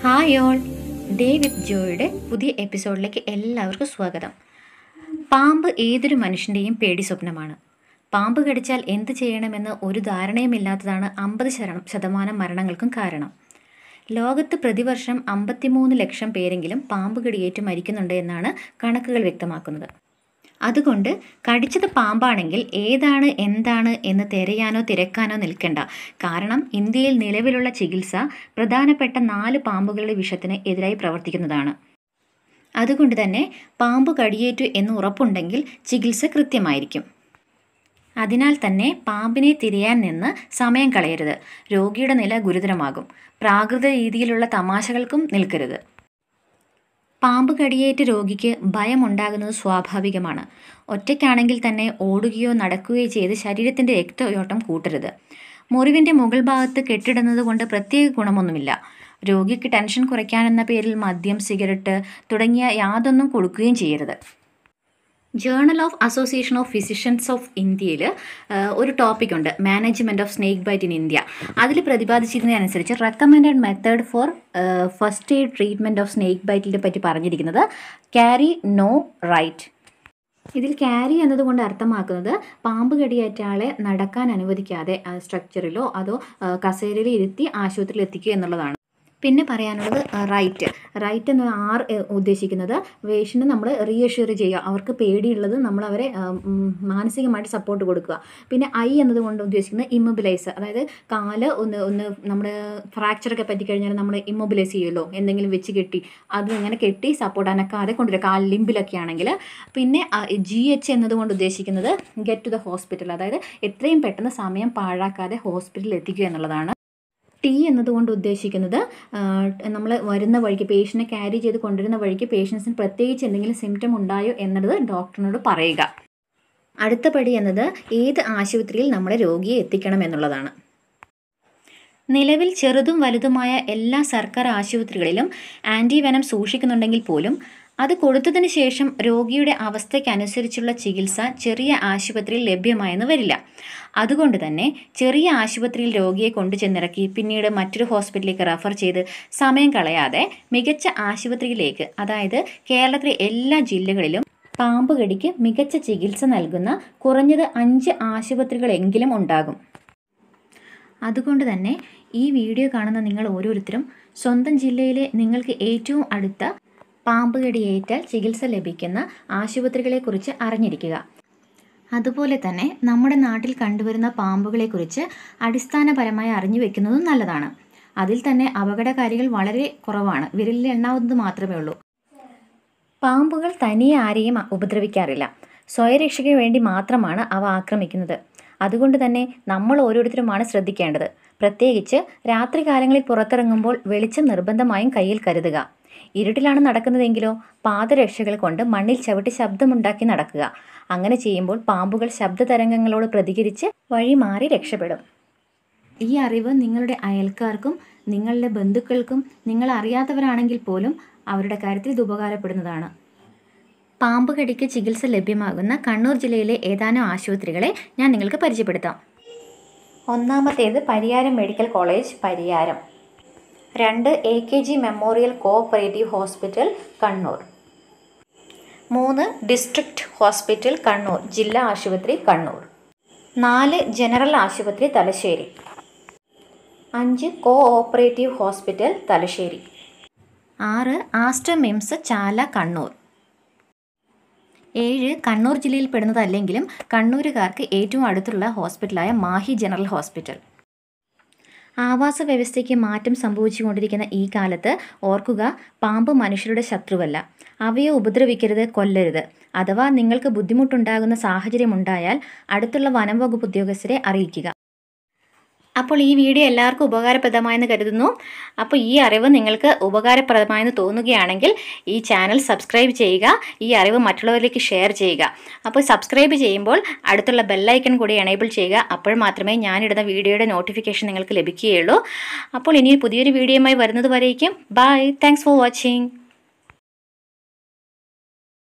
hi all day with ജോയുടെ പുതിയ എപ്പിസോഡിലേക്ക് എല്ലാവർക്കും സ്വാഗതം പാമ്പ് ഏതൊരു മനുഷ്യൻ്റെയും പേടി സ്വപ്നമാണ് പാമ്പ് കടിച്ചാൽ എന്ത് ചെയ്യണമെന്ന് ഒരു ധാരണയുമില്ലാത്തതാണ് അമ്പത് ശതമാനം മരണങ്ങൾക്കും കാരണം ലോകത്ത് പ്രതിവർഷം അമ്പത്തിമൂന്ന് ലക്ഷം പേരെങ്കിലും പാമ്പ് കടിയേറ്റ് മരിക്കുന്നുണ്ട് എന്നാണ് കണക്കുകൾ വ്യക്തമാക്കുന്നത് അതുകൊണ്ട് കടിച്ചത് പാമ്പാണെങ്കിൽ ഏതാണ് എന്താണ് എന്ന് തിരയാനോ തിരക്കാനോ നിൽക്കണ്ട കാരണം ഇന്ത്യയിൽ നിലവിലുള്ള ചികിത്സ പ്രധാനപ്പെട്ട നാല് പാമ്പുകളുടെ വിഷത്തിന് എതിരായി പ്രവർത്തിക്കുന്നതാണ് അതുകൊണ്ട് തന്നെ പാമ്പ് കടിയേറ്റു എന്ന് ഉറപ്പുണ്ടെങ്കിൽ ചികിത്സ കൃത്യമായിരിക്കും അതിനാൽ തന്നെ പാമ്പിനെ തിരയാൻ നിന്ന് സമയം കളയരുത് രോഗിയുടെ നില ഗുരുതരമാകും പ്രാകൃത രീതിയിലുള്ള തമാശകൾക്കും നിൽക്കരുത് പാമ്പ് കടിയേറ്റ് രോഗിക്ക് ഭയമുണ്ടാകുന്നത് സ്വാഭാവികമാണ് ഒറ്റയ്ക്കാണെങ്കിൽ തന്നെ ഓടുകയോ നടക്കുകയോ ചെയ്ത് ശരീരത്തിൻ്റെ രക്തയോട്ടം കൂട്ടരുത് മുറിവിൻ്റെ മുകൾ ഭാഗത്ത് കെട്ടിടുന്നത് കൊണ്ട് പ്രത്യേക ഗുണമൊന്നുമില്ല രോഗിക്ക് ടെൻഷൻ കുറയ്ക്കാനെന്ന പേരിൽ മദ്യം സിഗരറ്റ് തുടങ്ങിയ യാതൊന്നും കൊടുക്കുകയും ചെയ്യരുത് journal of association of physicians of ഇന്ത്യയിൽ ഒരു ടോപ്പിക് ഉണ്ട് management of snake bite in India അതിൽ പ്രതിപാദിച്ചിരുന്നതനുസരിച്ച് recommended method for first aid treatment of snake ബൈറ്റിനെ പറ്റി പറഞ്ഞിരിക്കുന്നത് ക്യാരി നോ റൈറ്റ് ഇതിൽ ക്യാരി എന്നതുകൊണ്ട് അർത്ഥമാക്കുന്നത് പാമ്പ് കടിയേറ്റ ആളെ നടക്കാൻ അനുവദിക്കാതെ സ്ട്രക്ചറിലോ അതോ കസേരയിലോ ഇരുത്തി ആശുപത്രിയിൽ എത്തിക്കുക എന്നുള്ളതാണ് പിന്നെ പറയാനുള്ളത് റൈറ്റ് റൈറ്റ് എന്ന് ആർ ഉദ്ദേശിക്കുന്നത് പേഷ്യൻറ്റ് നമ്മൾ റീഅഷ്യൂർ ചെയ്യുക അവർക്ക് പേടിയുള്ളത് നമ്മൾ അവരെ മാനസികമായിട്ട് സപ്പോർട്ട് കൊടുക്കുക പിന്നെ ഐ എന്നതുകൊണ്ട് ഉദ്ദേശിക്കുന്നത് ഇമ്മൊബിലൈസ് അതായത് കാല് ഒന്ന് ഒന്ന് നമ്മുടെ ഫ്രാക്ചറൊക്കെ പറ്റിക്കഴിഞ്ഞാൽ നമ്മൾ ഇമ്മൊബിലൈസ് ചെയ്യുമല്ലോ എന്തെങ്കിലും വെച്ച് കെട്ടി അത് ഇങ്ങനെ കെട്ടി സപ്പോർട്ട് അനക്കാതെ കൊണ്ടുവരിക കാല് ലിമ്പിലൊക്കെ ആണെങ്കിൽ പിന്നെ ജി എച്ച് എന്നതുകൊണ്ട് ഉദ്ദേശിക്കുന്നത് ഗെറ്റ് ടു ദ ഹോസ്പിറ്റൽ അതായത് എത്രയും പെട്ടെന്ന് സമയം പാഴാക്കാതെ ഹോസ്പിറ്റലിൽ എത്തിക്കുക എന്നുള്ളതാണ് ടി എന്നതുകൊണ്ട് ഉദ്ദേശിക്കുന്നത് നമ്മൾ വരുന്ന വഴിക്ക് പേഷ്യൻറ്റിനെ ക്യാരി ചെയ്ത് കൊണ്ടുവരുന്ന വഴിക്ക് പേഷ്യൻസിന് പ്രത്യേകിച്ച് എന്തെങ്കിലും സിംറ്റം ഉണ്ടായോ എന്നുള്ളത് ഡോക്ടറിനോട് പറയുക അടുത്ത പടി എന്നത് ഏത് ആശുപത്രിയിൽ നമ്മുടെ രോഗിയെ എത്തിക്കണം എന്നുള്ളതാണ് നിലവിൽ ചെറുതും വലുതുമായ എല്ലാ സർക്കാർ ആശുപത്രികളിലും ആൻറ്റിവെനം സൂക്ഷിക്കുന്നുണ്ടെങ്കിൽ പോലും അത് കൊടുത്തതിന് ശേഷം രോഗിയുടെ അവസ്ഥയ്ക്കനുസരിച്ചുള്ള ചികിത്സ ചെറിയ ആശുപത്രിയിൽ ലഭ്യമായെന്ന് വരില്ല അതുകൊണ്ട് തന്നെ ചെറിയ ആശുപത്രിയിൽ രോഗിയെ കൊണ്ടുചെന്നിറക്കി പിന്നീട് മറ്റൊരു ഹോസ്പിറ്റലിലേക്ക് റഫർ ചെയ്ത് സമയം കളയാതെ മികച്ച ആശുപത്രിയിലേക്ക് അതായത് കേരളത്തിലെ എല്ലാ ജില്ലകളിലും പാമ്പുകടിക്ക് മികച്ച ചികിത്സ നൽകുന്ന കുറഞ്ഞത് അഞ്ച് ആശുപത്രികളെങ്കിലും ഉണ്ടാകും അതുകൊണ്ട് തന്നെ ഈ വീഡിയോ കാണുന്ന നിങ്ങൾ ഓരോരുത്തരും സ്വന്തം ജില്ലയിലെ നിങ്ങൾക്ക് ഏറ്റവും അടുത്ത പാമ്പ് കടിയേറ്റാൽ ചികിത്സ ലഭിക്കുന്ന ആശുപത്രികളെക്കുറിച്ച് അറിഞ്ഞിരിക്കുക അതുപോലെ തന്നെ നമ്മുടെ നാട്ടിൽ കണ്ടുവരുന്ന പാമ്പുകളെക്കുറിച്ച് അടിസ്ഥാനപരമായി അറിഞ്ഞു വെക്കുന്നതും നല്ലതാണ് അതിൽ തന്നെ അപകടകാരികൾ വളരെ കുറവാണ് വിരലിൽ എണ്ണാവുന്നത് മാത്രമേ ഉള്ളൂ പാമ്പുകൾ തനിയെ ആരെയും ഉപദ്രവിക്കാറില്ല സ്വയരക്ഷയ്ക്ക് വേണ്ടി മാത്രമാണ് അവ ആക്രമിക്കുന്നത് അതുകൊണ്ട് തന്നെ നമ്മൾ ഓരോരുത്തരുമാണ് ശ്രദ്ധിക്കേണ്ടത് പ്രത്യേകിച്ച് രാത്രികാലങ്ങളിൽ പുറത്തിറങ്ങുമ്പോൾ വെളിച്ചം നിർബന്ധമായും കയ്യിൽ കരുതുക ഇരുട്ടിലാണ് നടക്കുന്നതെങ്കിലോ പാദരക്ഷകൾ കൊണ്ട് മണ്ണിൽ ചവിട്ടി ശബ്ദമുണ്ടാക്കി നടക്കുക അങ്ങനെ ചെയ്യുമ്പോൾ പാമ്പുകൾ ശബ്ദതരംഗങ്ങളോട് പ്രതികരിച്ച് വഴി മാറി രക്ഷപ്പെടും ഈ അറിവ് നിങ്ങളുടെ അയൽക്കാർക്കും നിങ്ങളുടെ ബന്ധുക്കൾക്കും നിങ്ങൾ അറിയാത്തവരാണെങ്കിൽ പോലും അവരുടെ കാര്യത്തിൽ ഇത് ഉപകാരപ്പെടുന്നതാണ് പാമ്പ് കടിക്ക് ചികിത്സ ലഭ്യമാകുന്ന കണ്ണൂർ ജില്ലയിലെ ഏതാനും ആശുപത്രികളെ ഞാൻ നിങ്ങൾക്ക് പരിചയപ്പെടുത്താം ഒന്നാമത്തേത് പരിയാരം മെഡിക്കൽ കോളേജ് പരിയാരം രണ്ട് A K G memorial cooperative hospital Kannur മൂന്ന് ഡിസ്ട്രിക്ട് ഹോസ്പിറ്റൽ കണ്ണൂർ ജില്ലാ ആശുപത്രി കണ്ണൂർ നാല് ജനറൽ ആശുപത്രി തലശ്ശേരി അഞ്ച് കോഓപ്പറേറ്റീവ് ഹോസ്പിറ്റൽ തലശ്ശേരി ആറ് മിംസ് ചാല കണ്ണൂർ ഏഴ് കണ്ണൂർ ജില്ലയിൽ പെടുന്നതല്ലെങ്കിലും കണ്ണൂരുകാർക്ക് ഏറ്റവും അടുത്തുള്ള ഹോസ്പിറ്റലായ മാഹി ജനറൽ ഹോസ്പിറ്റൽ ആവാസ വ്യവസ്ഥയ്ക്ക് മാറ്റം സംഭവിച്ചുകൊണ്ടിരിക്കുന്ന ഈ കാലത്ത് ഓർക്കുക പാമ്പ് മനുഷ്യരുടെ ശത്രുവല്ല അവയെ ഉപദ്രവിക്കരുത് കൊല്ലരുത് അഥവാ നിങ്ങൾക്ക് ബുദ്ധിമുട്ടുണ്ടാകുന്ന ഉണ്ടായാൽ അടുത്തുള്ള വനം വകുപ്പ് ഉദ്യോഗസ്ഥരെ അറിയിക്കുക അപ്പോൾ ഈ വീഡിയോ എല്ലാവർക്കും ഉപകാരപ്രദമായെന്ന് കരുതുന്നു അപ്പോൾ ഈ അറിവ് നിങ്ങൾക്ക് ഉപകാരപ്രദമായെന്ന് തോന്നുകയാണെങ്കിൽ ഈ ചാനൽ സബ്സ്ക്രൈബ് ചെയ്യുക ഈ അറിവ് മറ്റുള്ളവരിലേക്ക് ഷെയർ ചെയ്യുക അപ്പോൾ സബ്സ്ക്രൈബ് ചെയ്യുമ്പോൾ അടുത്തുള്ള ബെല്ലൈക്കൺ കൂടി എനേബിൾ ചെയ്യുക അപ്പോൾ മാത്രമേ ഞാനിടുന്ന വീഡിയോയുടെ നോട്ടിഫിക്കേഷൻ നിങ്ങൾക്ക് ലഭിക്കുകയുള്ളൂ അപ്പോൾ ഇനി പുതിയൊരു വീഡിയോയുമായി വരുന്നത് വരേക്കും ബൈ താങ്ക്സ് ഫോർ വാച്ചിങ്